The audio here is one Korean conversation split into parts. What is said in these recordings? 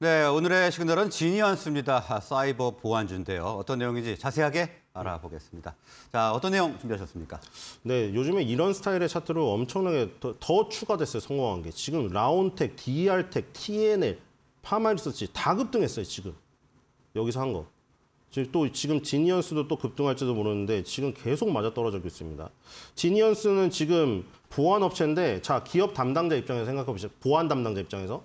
네, 오늘의 시그널은 지니언스입니다. 아, 사이버 보안주인데요. 어떤 내용인지 자세하게 알아보겠습니다. 자, 어떤 내용 준비하셨습니까? 네, 요즘에 이런 스타일의 차트로 엄청나게 더, 더 추가됐어요, 성공한 게. 지금 라온텍, DR텍, TNL, 파마리서치 다 급등했어요, 지금. 여기서 한 거. 지금 또 지금 지니언스도 또 급등할지도 모르는데 지금 계속 맞아떨어지고 있습니다. 지니언스는 지금 보안 업체인데 자 기업 담당자 입장에서 생각해 보시죠. 보안 담당자 입장에서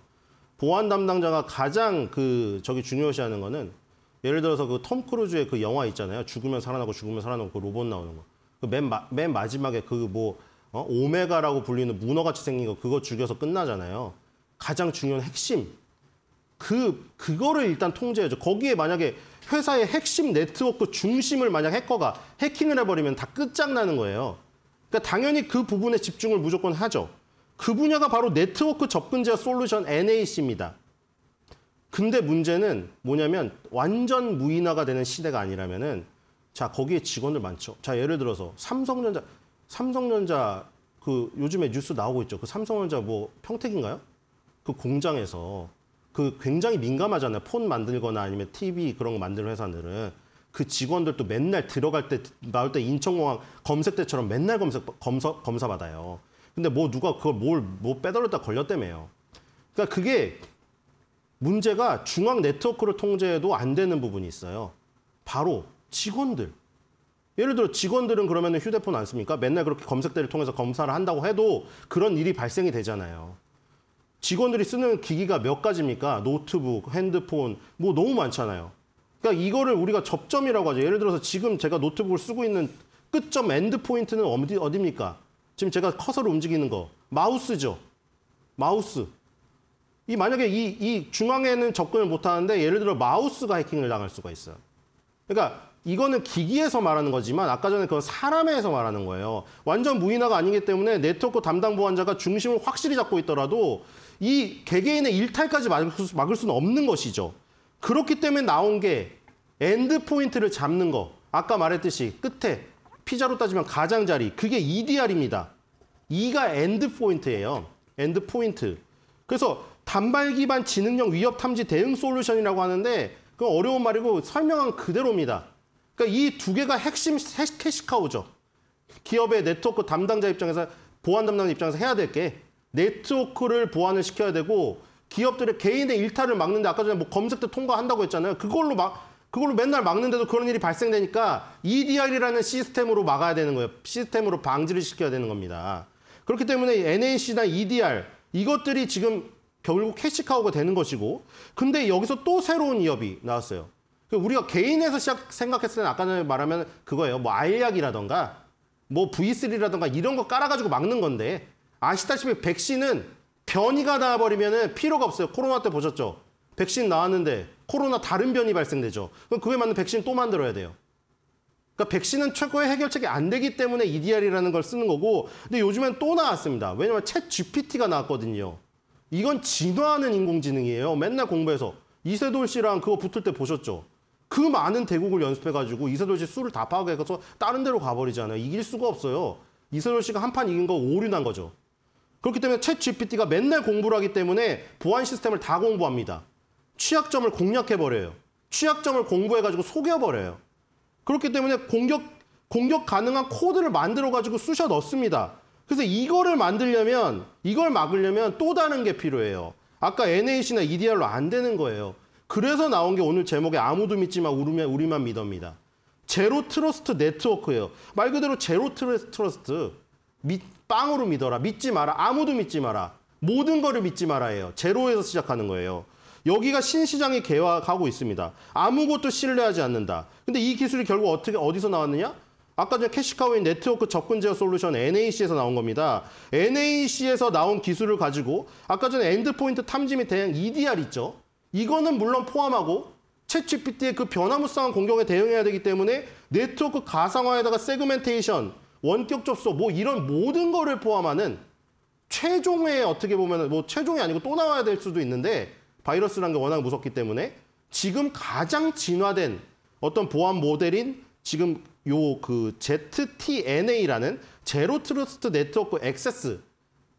보안 담당자가 가장 그 저기 중요시하는 거는 예를 들어서 그 톰 크루즈의 그 영화 있잖아요. 죽으면 살아나고 죽으면 살아나고 그 로봇 나오는 거. 그 맨 맨 마지막에 그뭐 어? 오메가라고 불리는 문어같이 생긴 거 그거 죽여서 끝나잖아요. 가장 중요한 핵심 그 그거를 일단 통제해줘. 거기에 만약에 회사의 핵심 네트워크 중심을 만약 해커가 해킹을 해버리면 다 끝장나는 거예요. 그러니까 당연히 그 부분에 집중을 무조건 하죠. 그 분야가 바로 네트워크 접근제어 솔루션 NAC입니다. 근데 문제는 뭐냐면 완전 무인화가 되는 시대가 아니라면은 자 거기에 직원들 많죠. 자 예를 들어서 삼성전자 삼성전자 그 요즘에 뉴스 나오고 있죠. 그 삼성전자 뭐 평택인가요? 그 공장에서 그 굉장히 민감하잖아요. 폰 만들거나 아니면 TV 그런 거 만드는 회사들은 그 직원들도 맨날 들어갈 때 나올 때 인천공항 검색 대처럼 맨날 검색 검사 검사 받아요. 근데 뭐 누가 그걸 뭘 뭐 빼돌렸다 걸렸다며요. 그러니까 그게 문제가 중앙 네트워크를 통제해도 안 되는 부분이 있어요. 바로 직원들. 예를 들어 직원들은 그러면 휴대폰 안 씁니까? 맨날 그렇게 검색대를 통해서 검사를 한다고 해도 그런 일이 발생이 되잖아요. 직원들이 쓰는 기기가 몇 가지입니까? 노트북, 핸드폰, 뭐 너무 많잖아요. 그러니까 이거를 우리가 접점이라고 하죠. 예를 들어서 지금 제가 노트북을 쓰고 있는 끝점 엔드 포인트는 어디, 어디입니까? 지금 제가 커서를 움직이는 거 마우스죠. 마우스. 이 만약에 이, 이 중앙에는 접근을 못하는데 예를 들어 마우스가 해킹을 당할 수가 있어요. 그러니까 이거는 기기에서 말하는 거지만 아까 전에 그건 사람에서 말하는 거예요. 완전 무인화가 아니기 때문에 네트워크 담당 보안자가 중심을 확실히 잡고 있더라도 이 개개인의 일탈까지 막을 수는 없는 것이죠. 그렇기 때문에 나온 게 엔드 포인트를 잡는 거. 아까 말했듯이 끝에 피자로 따지면 가장자리, 그게 EDR입니다. E가 엔드 포인트예요. 엔드 포인트. 그래서 단발 기반 지능형 위협 탐지 대응 솔루션이라고 하는데 그 어려운 말이고 설명한 그대로입니다. 그러니까 이 두 개가 핵심 캐시카우죠. 기업의 네트워크 담당자 입장에서 보안 담당자 입장에서 해야 될 게 네트워크를 보안을 시켜야 되고 기업들의 개인의 일탈을 막는데 아까 전에 뭐 검색 대 통과한다고 했잖아요. 그걸로 막 그걸로 맨날 막는데도 그런 일이 발생되니까 EDR이라는 시스템으로 막아야 되는 거예요. 시스템으로 방지를 시켜야 되는 겁니다. 그렇기 때문에 NAC나 EDR 이것들이 지금 결국 캐시카우가 되는 것이고 근데 여기서 또 새로운 위협이 나왔어요. 그 우리가 개인에서 시작 생각했을 때는 아까 전에 말하면 그거예요. 뭐 알약이라던가 뭐 V3라던가 이런 거 깔아가지고 막는 건데 아시다시피 백신은 변이가 나와버리면 필요가 없어요. 코로나 때 보셨죠? 백신 나왔는데 코로나 다른 변이 발생되죠. 그럼 그에 맞는 백신 또 만들어야 돼요. 그러니까 백신은 최고의 해결책이 안 되기 때문에 EDR이라는 걸 쓰는 거고 근데 요즘엔 또 나왔습니다. 왜냐면 챗 GPT가 나왔거든요. 이건 진화하는 인공지능이에요. 맨날 공부해서 이세돌 씨랑 그거 붙을 때 보셨죠? 그 많은 대국을 연습해가지고 이세돌 씨 수를 다 파악해서 다른 데로 가버리잖아요. 이길 수가 없어요. 이세돌 씨가 한 판 이긴 거 오류난 거죠. 그렇기 때문에 챗 GPT가 맨날 공부를 하기 때문에 보안 시스템을 다 공부합니다. 취약점을 공략해버려요. 취약점을 공부해가지고 속여버려요. 그렇기 때문에 공격, 공격 가능한 코드를 만들어가지고 쑤셔 넣습니다. 그래서 이거를 만들려면, 이걸 막으려면 또 다른 게 필요해요. 아까 NAC나 EDR로 안 되는 거예요. 그래서 나온 게 오늘 제목에 아무도 믿지 마, 우리만, 우리만 믿어입니다. 제로 트러스트 네트워크예요. 말 그대로 제로 트러스트. 믿, 빵으로 믿어라. 믿지 마라. 아무도 믿지 마라. 모든 거를 믿지 마라예요. 제로에서 시작하는 거예요. 여기가 신시장이개화하고 있습니다. 아무것도 신뢰하지 않는다. 근데 이 기술이 결국 어떻게 어디서 나왔느냐? 아까 전에 캐시카우인 네트워크 접근 제어 솔루션 NAC에서 나온 겁니다. NAC에서 나온 기술을 가지고 아까 전에 엔드포인트 탐지 및 대응 EDR 있죠. 이거는 물론 포함하고 채취 p t 의그 변화무쌍한 공격에 대응해야 되기 때문에 네트워크 가상화에다가 세그멘테이션, 원격 접속 뭐 이런 모든 거를 포함하는 최종의 어떻게 보면 뭐 최종이 아니고 또 나와야 될 수도 있는데 바이러스란게 워낙 무섭기 때문에 지금 가장 진화된 어떤 보안 모델인 지금 요 그 ZTNA라는 제로 트러스트 네트워크 액세스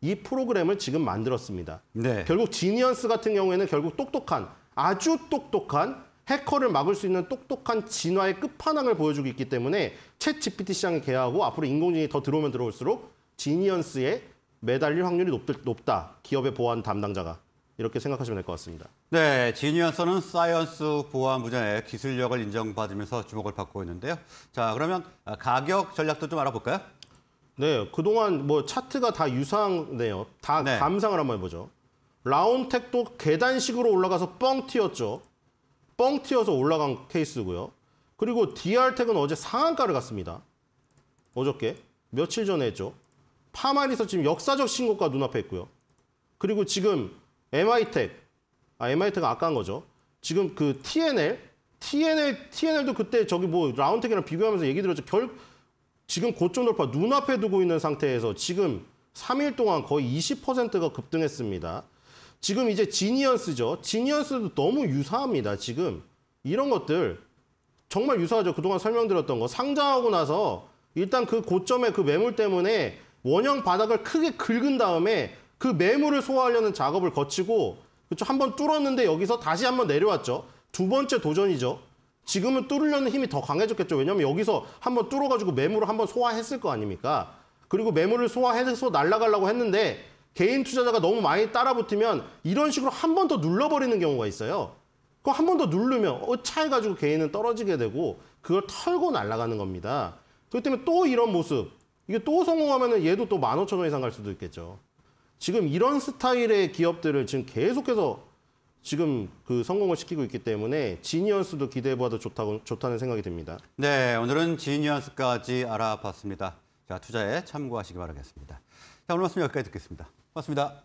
이 프로그램을 지금 만들었습니다. 네. 결국 지니언스 같은 경우에는 결국 똑똑한 아주 똑똑한 해커를 막을 수 있는 똑똑한 진화의 끝판왕을 보여주고 있기 때문에 챗 GPT 시장에 개하고 앞으로 인공지능이 더 들어오면 들어올수록 지니언스에 매달릴 확률이 높, 높다. 기업의 보안 담당자가. 이렇게 생각하시면 될 것 같습니다. 네, 지니어스는 사이언스 보안 분야의 기술력을 인정받으면서 주목을 받고 있는데요. 자, 그러면 가격 전략도 좀 알아볼까요? 네, 그동안 뭐 차트가 다 유사하네요. 다 네. 감상을 한번 해보죠. 라운텍도 계단식으로 올라가서 뻥 튀었죠. 뻥 튀어서 올라간 케이스고요. 그리고 DR텍은 어제 상한가를 갔습니다. 어저께 며칠 전에 했죠. 파마니서 지금 역사적 신고가 눈앞에 있고요. 그리고 지금 MI텍, e 아, MI텍은 아까 한 거죠. 지금 그 TNL, TNL, TNL도 그때 저기 뭐 라운텍이랑 비교하면서 얘기 들었죠. 결, 지금 고점 돌파 눈앞에 두고 있는 상태에서 지금 3일 동안 거의 20%가 급등했습니다. 지금 이제 지니언스죠. 지니언스도 너무 유사합니다. 지금 이런 것들 정말 유사하죠. 그동안 설명드렸던 거 상장하고 나서 일단 그 고점의 그 매물 때문에 원형 바닥을 크게 긁은 다음에 그 매물을 소화하려는 작업을 거치고 그렇죠. 한번 뚫었는데 여기서 다시 한번 내려왔죠. 두 번째 도전이죠. 지금은 뚫으려는 힘이 더 강해졌겠죠. 왜냐하면 여기서 한번 뚫어가지고 매물을 한번 소화했을 거 아닙니까? 그리고 매물을 소화해서 날라가려고 했는데 개인 투자자가 너무 많이 따라붙으면 이런 식으로 한번 더 눌러버리는 경우가 있어요. 그거 한번 더 누르면 어, 차해가지고 개인은 떨어지게 되고 그걸 털고 날아가는 겁니다. 그렇기 때문에 또 이런 모습 이게 또 성공하면 얘도 또 15,000원 이상 갈 수도 있겠죠. 지금 이런 스타일의 기업들을 지금 계속해서 지금 그 성공을 시키고 있기 때문에 지니언스도 기대해봐도 좋다고, 좋다는 생각이 듭니다. 네, 오늘은 지니언스까지 알아봤습니다. 자, 투자에 참고하시기 바라겠습니다. 자, 오늘 말씀 여기까지 듣겠습니다. 고맙습니다.